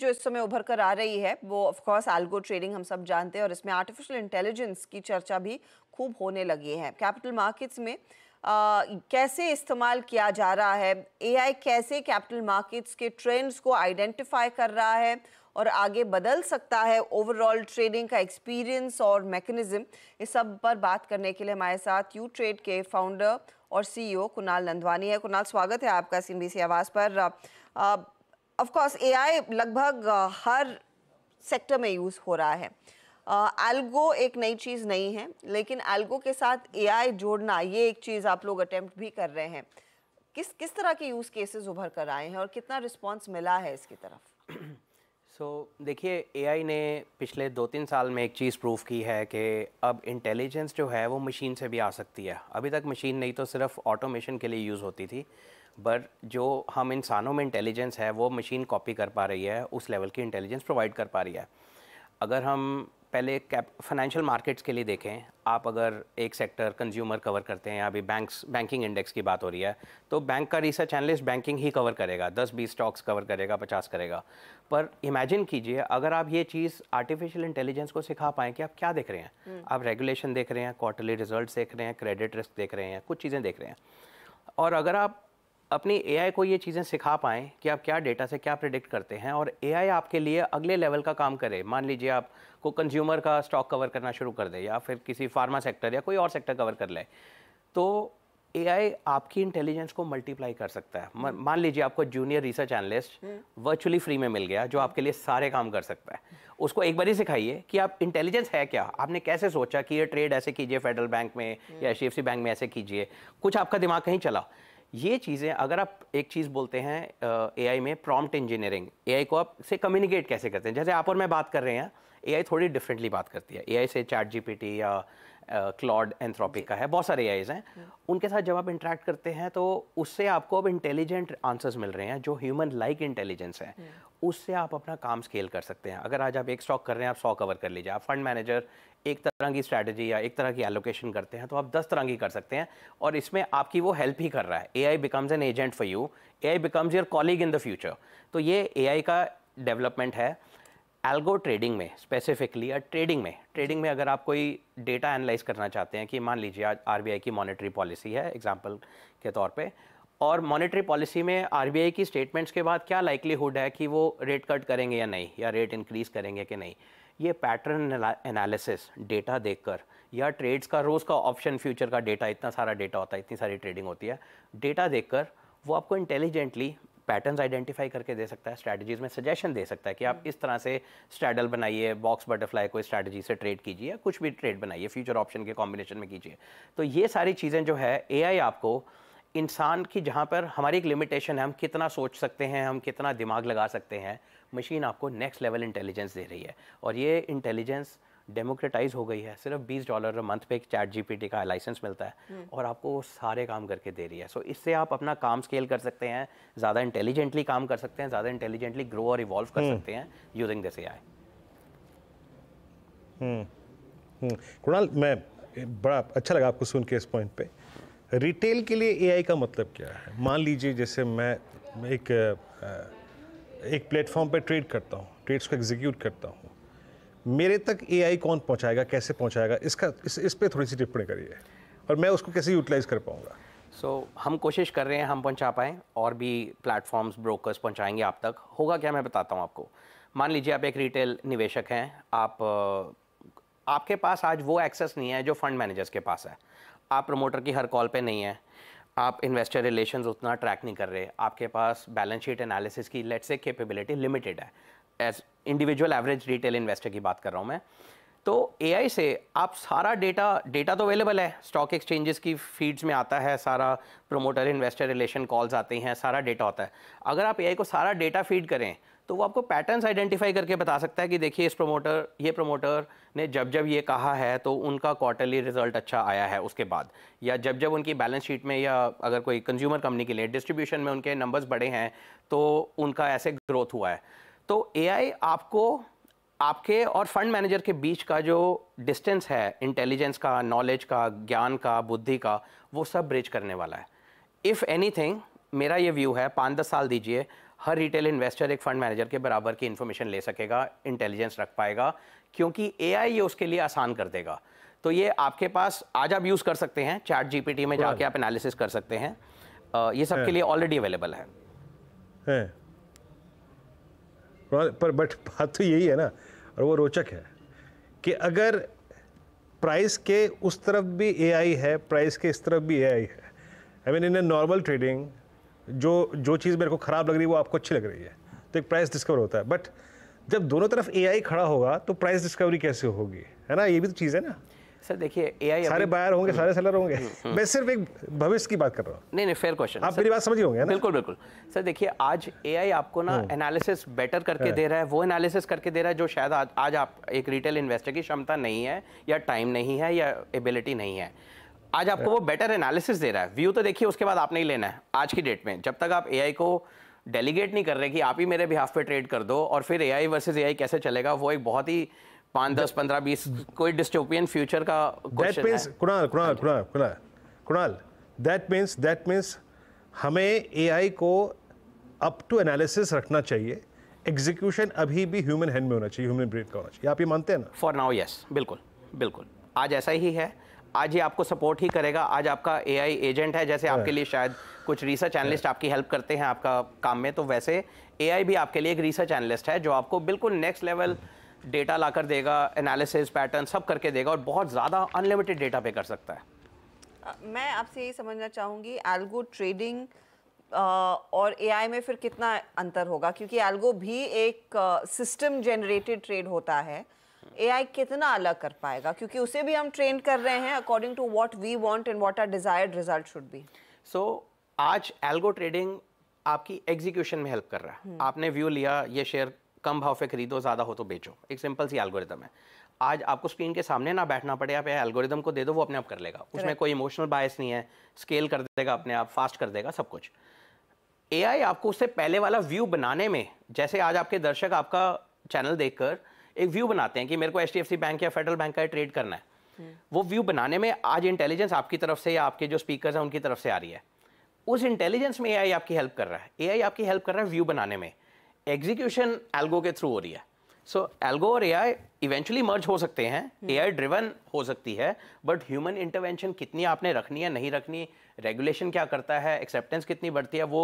जो इस समय उभर कर आ रही है वो ऑफकोर्स एल्गो ट्रेडिंग हम सब जानते हैं और इसमें आर्टिफिशियल इंटेलिजेंस की चर्चा भी खूब होने लगी है कैपिटल मार्केट्स में आ, कैसे इस्तेमाल किया जा रहा है एआई कैसे कैपिटल मार्केट्स के ट्रेंड्स को आइडेंटिफाई कर रहा है और आगे बदल सकता है ओवरऑल ट्रेडिंग का एक्सपीरियंस और मैकेनिज्म इस सब पर बात करने के लिए हमारे साथ यू ट्रेड के फाउंडर और सीईओ e कुणाल नंदवानी है कुणाल स्वागत है आपका सी आवाज़ पर आ, ऑफ कोर्स एआई लगभग हर सेक्टर में यूज़ हो रहा है एल्गो एक नई चीज़ नहीं है लेकिन एल्गो के साथ एआई जोड़ना ये एक चीज़ आप लोग अटेम्प्ट भी कर रहे हैं किस किस तरह के यूज़ केसेस उभर कर आए हैं और कितना रिस्पांस मिला है इसकी तरफ सो so, देखिए एआई ने पिछले दो तीन साल में एक चीज़ प्रूव की है कि अब इंटेलिजेंस जो है वो मशीन से भी आ सकती है अभी तक मशीन नहीं तो सिर्फ ऑटोमेशन के लिए यूज़ होती थी बट जो हम इंसानों में इंटेलिजेंस है वो मशीन कॉपी कर पा रही है उस लेवल की इंटेलिजेंस प्रोवाइड कर पा रही है अगर हम पहले कैप फाइनेंशियल मार्केट्स के लिए देखें आप अगर एक सेक्टर कंज्यूमर कवर करते हैं अभी बैंक्स बैंकिंग इंडेक्स की बात हो रही है तो बैंक का रिसर्च एनालिस्ट बैंकिंग ही कवर करेगा दस बीस स्टॉक्स कवर करेगा पचास करेगा पर इमेजिन कीजिए अगर आप ये चीज़ आर्टिफिशियल इंटेलिजेंस को सिखा पाएँ कि आप क्या देख रहे हैं हम्म। आप रेगुलेशन देख रहे हैं क्वार्टरली रिजल्ट देख रहे हैं क्रेडिट रिस्क देख रहे हैं कुछ चीज़ें देख रहे हैं और अगर आप अपनी एआई को ये चीज़ें सिखा पाएँ कि आप क्या डेटा से क्या प्रिडिक्ट करते हैं और एआई आपके लिए अगले लेवल का काम करे मान लीजिए आपको कंज्यूमर का स्टॉक कवर करना शुरू कर दे या फिर किसी फार्मा सेक्टर या कोई और सेक्टर कवर कर ले तो एआई आपकी इंटेलिजेंस को मल्टीप्लाई कर सकता है मान लीजिए आपको junior research analyst virtually free में मिल गया जो आपके लिए सारे काम कर सकता है उसको एक बार ही सिखाइए कि आप इंटेलिजेंस है क्या आपने कैसे सोचा कि ये ट्रेड ऐसे कीजिए फेडरल बैंक में हम्म। या एच बैंक में ऐसे कीजिए कुछ आपका दिमाग कहीं चला ये चीज़ें अगर आप एक चीज़ बोलते हैं ए में प्रॉम्प्ट इंजीनियरिंग ए को आप से कम्युनिकेट कैसे करते हैं जैसे आप और मैं बात कर रहे हैं ए थोड़ी डिफरेंटली बात करती है ए से चैट जी या क्लॉड एंथ्रोपिक का है बहुत सारे ए हैं हम्म। उनके साथ जब आप इंटरेक्ट करते हैं तो उससे आपको अब इंटेलिजेंट आंसर्स मिल रहे हैं जो ह्यूमन लाइक इंटेलिजेंस है उससे आप अपना काम स्केल कर सकते हैं अगर आज आप एक स्टॉक कर रहे हैं आप सौ कवर कर लीजिए आप फंड मैनेजर एक तरह की स्ट्रैटेजी या एक तरह की एलोकेशन करते हैं तो आप दस तरह की कर सकते हैं और इसमें आपकी वो हेल्प ही कर रहा है A I becomes an agent for you A I becomes your colleague in the future तो ये ए आई का डेवलपमेंट है एल्गो ट्रेडिंग में स्पेसिफिकली या ट्रेडिंग में ट्रेडिंग में अगर आप कोई डेटा एनालाइज करना चाहते हैं कि मान लीजिए आज आर की मॉनेटरी पॉलिसी है एग्जाम्पल के तौर पर और मॉनेटरी पॉलिसी में आर की स्टेटमेंट्स के बाद क्या लाइकलीहुड है कि वो रेट कट करेंगे या नहीं या रेट इंक्रीज़ करेंगे कि नहीं ये पैटर्न एनालिसिस डेटा देखकर या ट्रेड्स का रोज़ का ऑप्शन फ्यूचर का डेटा इतना सारा डेटा होता है इतनी सारी ट्रेडिंग होती है डेटा देखकर वो आपको इंटेलिजेंटली पैटर्न्स आइडेंटिफाई करके दे सकता है स्ट्रैटेजीज में सजेशन दे सकता है कि आप हम्म। इस तरह से स्ट्रैडल बनाइए बॉक्स बटरफ्लाई को स्ट्रैटेजी से ट्रेड कीजिए या कुछ भी ट्रेड बनाइए फ्यूचर ऑप्शन के कॉम्बिनेशन में कीजिए तो ये सारी चीज़ें जो है ए आपको इंसान की जहाँ पर हमारी एक लिमिटेशन है हम कितना सोच सकते हैं हम कितना दिमाग लगा सकते हैं मशीन आपको नेक्स्ट लेवल इंटेलिजेंस दे रही है और ये इंटेलिजेंस डेमोक्रेटाइज हो गई है सिर्फ बीस डॉलर मंथ पे एक चैट जीपीटी का लाइसेंस मिलता है हम्म। और आपको वो सारे काम करके दे रही है सो so, इससे आप अपना काम स्केल कर सकते हैं ज़्यादा इंटेलिजेंटली काम कर सकते हैं ज़्यादा इंटेलिजेंटली ग्रो और इवॉल्व कर हम्म। सकते हैं using this A I Kunal मैं बड़ा अच्छा लगा आपको सुन के इस पॉइंट पे रिटेल के लिए एआई का मतलब क्या है मान लीजिए जैसे मैं एक एक प्लेटफॉर्म पे ट्रेड करता हूँ ट्रेड्स को एग्जीक्यूट करता हूँ मेरे तक एआई कौन पहुंचाएगा कैसे पहुंचाएगा इसका इस, इस पर थोड़ी सी टिप्पणी करिए और मैं उसको कैसे यूटिलाइज कर पाऊँगा सो so, हम कोशिश कर रहे हैं हम पहुंचा पाएँ और भी प्लेटफॉर्म्स ब्रोकर्स पहुंचाएंगे आप तक होगा क्या मैं बताता हूँ आपको मान लीजिए आप एक रिटेल निवेशक हैं आप आपके पास आज वो एक्सेस नहीं है जो फंड मैनेजर्स के पास है आप प्रमोटर की हर कॉल पे नहीं है आप इन्वेस्टर रिलेशंस उतना ट्रैक नहीं कर रहे आपके पास बैलेंस शीट एनालिसिस की लेट्स से कैपेबिलिटी लिमिटेड है as individual average retail investor की बात कर रहा हूँ मैं तो ए से आप सारा डेटा डेटा तो अवेलेबल है स्टॉक एक्सचेंजेस की फीड्स में आता है सारा प्रोमोटर इन्वेस्टर रिलेशन कॉल्स आते हैं सारा डेटा होता है अगर आप ए को सारा डेटा फीड करें तो वो आपको पैटर्न्स आइडेंटिफाई करके बता सकता है कि देखिए इस प्रोमोटर ये प्रोमोटर ने जब जब ये कहा है तो उनका क्वार्टरली रिजल्ट अच्छा आया है उसके बाद या जब जब उनकी बैलेंस शीट में या अगर कोई कंज्यूमर कंपनी के लिए डिस्ट्रीब्यूशन में उनके नंबर्स बढ़े हैं तो उनका ऐसे ग्रोथ हुआ है तो एआई आपको आपके और फंड मैनेजर के बीच का जो डिस्टेंस है इंटेलिजेंस का नॉलेज का ज्ञान का बुद्धि का वो सब ब्रिज करने वाला है इफ़ एनी मेरा ये व्यू है पाँच दस साल दीजिए हर रिटेल इन्वेस्टर एक फंड मैनेजर के बराबर की इन्फॉर्मेशन ले सकेगा इंटेलिजेंस रख पाएगा क्योंकि ए ये उसके लिए आसान कर देगा तो ये आपके पास आज आप यूज़ कर सकते हैं चैट जी में जाके आप एनालिसिस कर सकते हैं ये सबके लिए ऑलरेडी अवेलेबल है, है। पर बट बात तो यही है ना और वो रोचक है कि अगर प्राइस के उस तरफ भी एआई है प्राइस के इस तरफ भी एआई है I mean in a normal trading जो जो चीज़ मेरे को ख़राब लग रही है वो आपको अच्छी लग रही है तो एक प्राइस डिस्कवर होता है बट जब दोनों तरफ एआई खड़ा होगा तो प्राइस डिस्कवरी कैसे होगी है ना ये भी तो चीज़ है ना सर देखिए एआई सारे बायर होंगे सारे सेलर होंगे हम्म, हम्म। मैं सिर्फ एक भविष्य की बात कर रहा हूँ नहीं नहीं फेयर क्वेश्चन आप मेरी बात समझ होंगे बिल्कुल बिल्कुल सर देखिए आज एआई आपको ना एनालिसिस हम्म। बेटर करके दे रहा है वो एनालिसिस करके दे रहा है जो शायद आज, आज आप एक रिटेल इन्वेस्टर की क्षमता नहीं है या टाइम नहीं है या एबिलिटी नहीं है आज आपको वो बेटर एनालिसिस दे रहा है व्यू तो देखिए उसके बाद आपने ही लेना है आज की डेट में जब तक आप एआई को डेलीगेट नहीं कर रहे कि आप ही मेरे बिहाफ पे ट्रेड कर दो और फिर एआई वर्सेस एआई कैसे चलेगा वो एक बहुत ही पाँच दस पंद्रह बीस कोई डिस्टोपियन फ्यूचर का दैट मीन्स हाँ Kunal Kunal Kunal Kunal Kunal that means that means हमें एआई को अप टू एनालिसिस रखना चाहिए एग्जीक्यूशन अभी भी ह्यूमन हैंड में होना चाहिए ह्यूमन ब्रेन का होना चाहिए आप ये मानते हैं ना फॉर नाउ यस बिल्कुल बिल्कुल आज ऐसा ही है आज ही आपको सपोर्ट ही करेगा आज आपका एआई एजेंट है जैसे आपके हाँ। लिए शायद कुछ रिसर्च एनालिस्ट हाँ। आपकी हेल्प करते हैं आपका काम में तो वैसे एआई भी आपके लिए एक रिसर्च एनालिस्ट है जो आपको बिल्कुल नेक्स्ट लेवल hmm. डेटा लाकर देगा एनालिसिस पैटर्न सब करके देगा और बहुत ज़्यादा अनलिमिटेड डेटा पे कर सकता है मैं आपसे ये समझना चाहूँगी एल्गो ट्रेडिंग और एआई में फिर कितना अंतर होगा क्योंकि एल्गो भी एक सिस्टम जनरेटेड ट्रेड होता है एआई कितना अलग कर पाएगा क्योंकि उसे भी हम ट्रेन कर रहे हैं according to what we want and what are desired result should be so आज एल्गो ट्रेडिंग आपकी एग्जीक्यूशन में हेल्प कर रहा है हम्म। आपने व्यू लिया ये शेयर कम भाव पे खरीदो ज़्यादा हो तो बेचो एक सिंपल सी एल्गोरिदम है आज आपको स्क्रीन के सामने ना बैठना पड़े आप एल्गोरिदम को दे दो वो अपने आप कर लेगा उसमें कोई इमोशनल बायस नहीं है स्केल कर देगा अपने आप फास्ट कर देगा सब कुछ एआई आपको उससे पहले वाला व्यू बनाने में जैसे आज आपके दर्शक आपका चैनल देखकर एक व्यू बनाते हैं कि मेरे को एच बैंक या फेडरल बैंक का ट्रेड करना है हम्म। वो व्यू बनाने में आज इंटेलिजेंस आपकी तरफ से या आपके जो स्पीकर्स हैं उनकी तरफ से आ रही है उस इंटेलिजेंस में एआई आपकी हेल्प कर रहा है एआई आपकी हेल्प कर रहा है व्यू बनाने में एग्जीक्यूशन एल्गो के थ्रू हो रही है सो एल्गो और एआई इवेंचुअली मर्ज हो सकते हैं एआई हम्म। ड्रिवन हो सकती है बट ह्यूमन इंटरवेंशन कितनी आपने रखनी है नहीं रखनी रेगुलेशन क्या करता है एक्सेप्टेंस कितनी बढ़ती है वो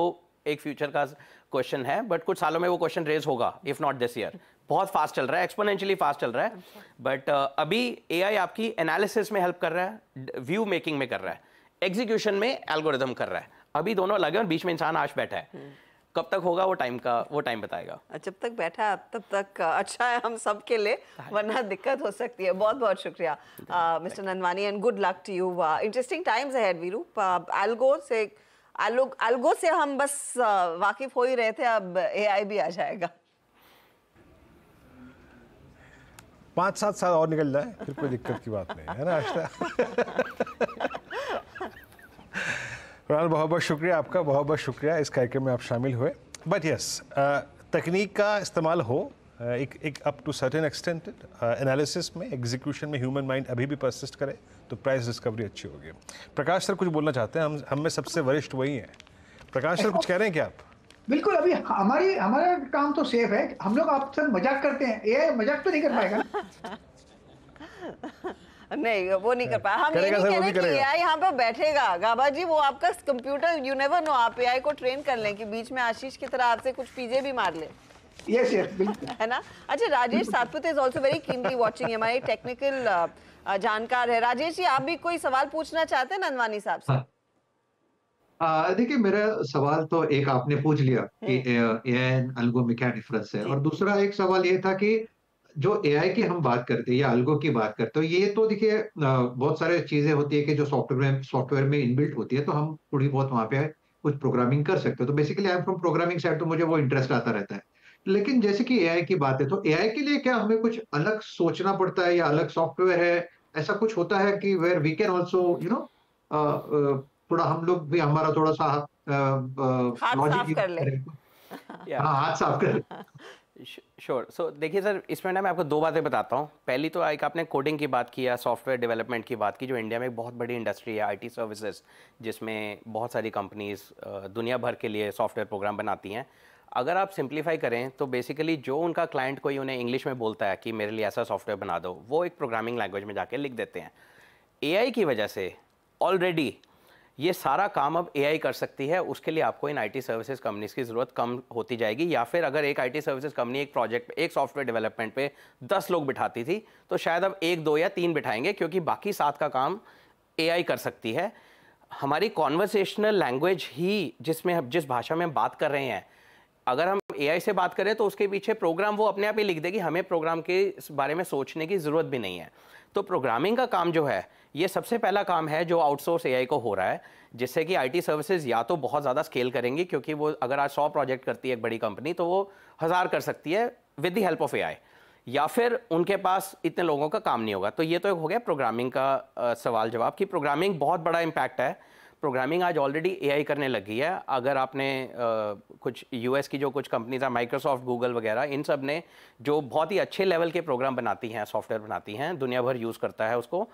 एक फ्यूचर का क्वेश्चन है बट कुछ सालों में वो क्वेश्चन रेज होगा इफ नॉट दिस ईयर बहुत फास्ट चल रहा है एक्सपोनेंशियली फास्ट चल रहा है बट uh, अभी एआई आपकी एनालिसिस में हेल्प कर रहा है व्यू मेकिंग में कर रहा है एग्जीक्यूशन में एल्गोरिदम कर रहा है अभी दोनों अलग है और बीच में इंसान आज बैठा है हम्म। कब तक होगा वो टाइम का वो टाइम बताएगा जब तक बैठा है तब तक अच्छा है हम सब के लिए वरना दिक्कत हो सकती है बहुत बहुत शुक्रिया mister Nandwani and good luck to you interesting times है वीरू एल्गो से एल्गो से हम बस वाकिफ हो ही रहे थे अब एआई भी आ जाएगा पाँच सात साल और निकल जाए फिर कोई दिक्कत की बात नहीं है ना आशा कुणाल बहुत बहुत शुक्रिया आपका बहुत बहुत शुक्रिया इस कार्यक्रम में आप शामिल हुए बट यस uh, तकनीक का इस्तेमाल हो uh, एक एक up to certain extent analysis में एग्जीक्यूशन में ह्यूमन माइंड अभी भी परसिस्ट करे तो प्राइस डिस्कवरी अच्छी होगी प्रकाश सर कुछ बोलना चाहते हैं हम हम में सबसे वरिष्ठ वही हैं प्रकाश सर कुछ कह रहे हैं क्या आप बिल्कुल अभी हमारी हमारा काम तो सेफ है हम लोग आपसे मजाक करते हैं ए मजाक तो नहीं कर पाएगा नहीं वो नहीं कर पाया हम ये नहीं कह रहे कि एआई यहाँ पर बैठेगा गाबा जी वो आपका कंप्यूटर यू नेवर नो आप एआई को ट्रेन कर लें कि बीच में आशीष की तरह आपसे कुछ पीजे भी मार ले यस यस है ना अच्छा Rajesh Satpute is also very keenly watching हमारे टेक्निकल जानकार है राजेश जी आप भी कोई सवाल पूछना चाहते हैं नंदवानी साहब से हाँ। देखिए मेरा सवाल तो एक आपने पूछ लिया हम्म। कि एआई में क्या डिफरेंस है और दूसरा एक सवाल ये था कि जो एआई की हम बात करते हैं या अलगो की बात करते हैं तो ये तो देखिए बहुत सारे चीजें होती है कि जो सॉफ्टवेयर सॉफ्टवेयर में इनबिल्ट होती है तो हम थोड़ी बहुत वहां पे कुछ प्रोग्रामिंग कर सकते हो तो basically I am from programming side तो मुझे वो इंटरेस्ट आता रहता है लेकिन जैसे कि एआई की बात है तो एआई के लिए क्या हमें कुछ अलग सोचना पड़ता है या अलग सॉफ्टवेयर है ऐसा कुछ होता है कि where we can also you know थोड़ा हम लोग भी हमारा थोड़ा सा लॉजिक uh, uh, हाँ, हाथ साफ कर श्योर सो देखिए सर इसमें ना मैं आपको दो बातें बताता हूँ पहली तो एक आपने कोडिंग की बात की या सॉफ्टवेयर डेवलपमेंट की बात की जो इंडिया में एक बहुत बड़ी इंडस्ट्री है आईटी सर्विसेज जिसमें बहुत सारी कंपनीज दुनिया भर के लिए सॉफ्टवेयर प्रोग्राम बनाती हैं अगर आप सिंप्लीफाई करें तो बेसिकली जो उनका क्लाइंट कोई उन्हें इंग्लिश में बोलता है कि मेरे लिए ऐसा सॉफ्टवेयर बना दो वो एक प्रोग्रामिंग लैंग्वेज में जाके लिख देते हैं ए की वजह से ऑलरेडी ये सारा काम अब एआई कर सकती है उसके लिए आपको इन आईटी सर्विसेज कंपनीज की ज़रूरत कम होती जाएगी या फिर अगर एक आईटी सर्विसेज कंपनी एक प्रोजेक्ट एक सॉफ्टवेयर डेवलपमेंट पे दस लोग बिठाती थी तो शायद अब एक दो या तीन बिठाएंगे क्योंकि बाकी सात का काम एआई कर सकती है हमारी कॉन्वर्सेशनल लैंग्वेज ही जिसमें हम जिस भाषा में हम बात कर रहे हैं अगर हम एआई से बात करें तो उसके पीछे प्रोग्राम वो अपने आप ही लिख देगी हमें प्रोग्राम के बारे में सोचने की ज़रूरत भी नहीं है तो प्रोग्रामिंग का काम जो है ये सबसे पहला काम है जो आउटसोर्स एआई को हो रहा है जिससे कि आईटी सर्विसेज या तो बहुत ज़्यादा स्केल करेंगी क्योंकि वो अगर आज सौ प्रोजेक्ट करती है एक बड़ी कंपनी तो वो हज़ार कर सकती है with the help of a या फिर उनके पास इतने लोगों का काम नहीं होगा तो ये तो एक हो गया प्रोग्रामिंग का सवाल जवाब कि प्रोग्रामिंग बहुत बड़ा इम्पैक्ट है प्रोग्रामिंग आज ऑलरेडी ए करने लगी है अगर आपने आ, कुछ यू की जो कुछ कंपनीज हैं माइक्रोसॉफ्ट गूगल वगैरह इन सब ने जो बहुत ही अच्छे लेवल के प्रोग्राम बनाती हैं सॉफ्टवेयर बनाती हैं दुनिया भर यूज़ करता है उसको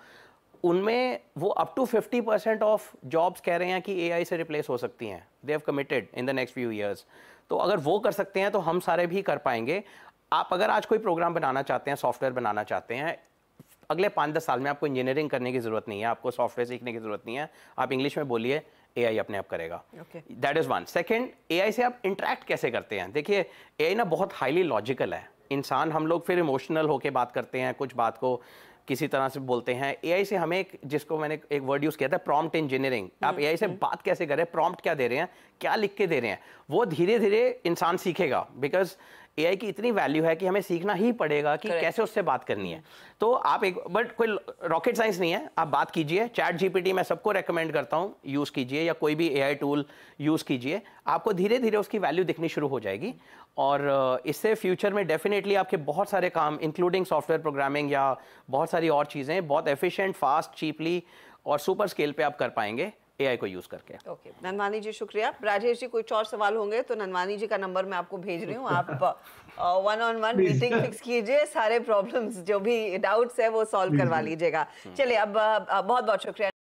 उनमें वो up to 50 percent of jobs कह रहे हैं कि एआई से रिप्लेस हो सकती हैं they have committed in the next few years तो अगर वो कर सकते हैं तो हम सारे भी कर पाएंगे आप अगर आज कोई प्रोग्राम बनाना चाहते हैं सॉफ्टवेयर बनाना चाहते हैं अगले पाँच दस साल में आपको इंजीनियरिंग करने की ज़रूरत नहीं है आपको सॉफ्टवेयर सीखने की ज़रूरत नहीं है आप इंग्लिश में बोलिए ए अपने आप करेगा that is one second A से आप इंट्रैक्ट कैसे करते हैं देखिए ए ना बहुत हाईली लॉजिकल है इंसान हम लोग फिर इमोशनल होकर बात करते हैं कुछ बात को किसी तरह से बोलते हैं आई से हमें एक जिसको मैंने एक वर्ड यूज़ किया था प्रॉम्प्ट इंजीनियरिंग आप आई से बात कैसे करें प्रॉम्प्ट क्या दे रहे हैं क्या लिख के दे रहे हैं वो धीरे धीरे इंसान सीखेगा बिकॉज ए की इतनी वैल्यू है कि हमें सीखना ही पड़ेगा कि Correct. कैसे उससे बात करनी है तो आप एक बट कोई रॉकेट साइंस नहीं है आप बात कीजिए चैट जीपीटी मैं सबको रेकमेंड करता हूँ यूज़ कीजिए या कोई भी ए टूल यूज़ कीजिए आपको धीरे धीरे उसकी वैल्यू दिखनी शुरू हो जाएगी और इससे फ्यूचर में डेफिनेटली आपके बहुत सारे काम इंक्लूडिंग सॉफ्टवेयर प्रोग्रामिंग या बहुत सारी और चीज़ें बहुत एफिशिएंट फास्ट चीपली और सुपर स्केल पे आप कर पाएंगे एआई को यूज करके ओके okay. नंदवानी जी शुक्रिया राजेश जी कुछ और सवाल होंगे तो नंदवानी जी का नंबर मैं आपको भेज रही हूँ आप one on one meeting fix कीजिए सारे प्रॉब्लम्स जो भी डाउट्स है वो सॉल्व करवा लीजिएगा hmm. चलिए अब बहुत बहुत शुक्रिया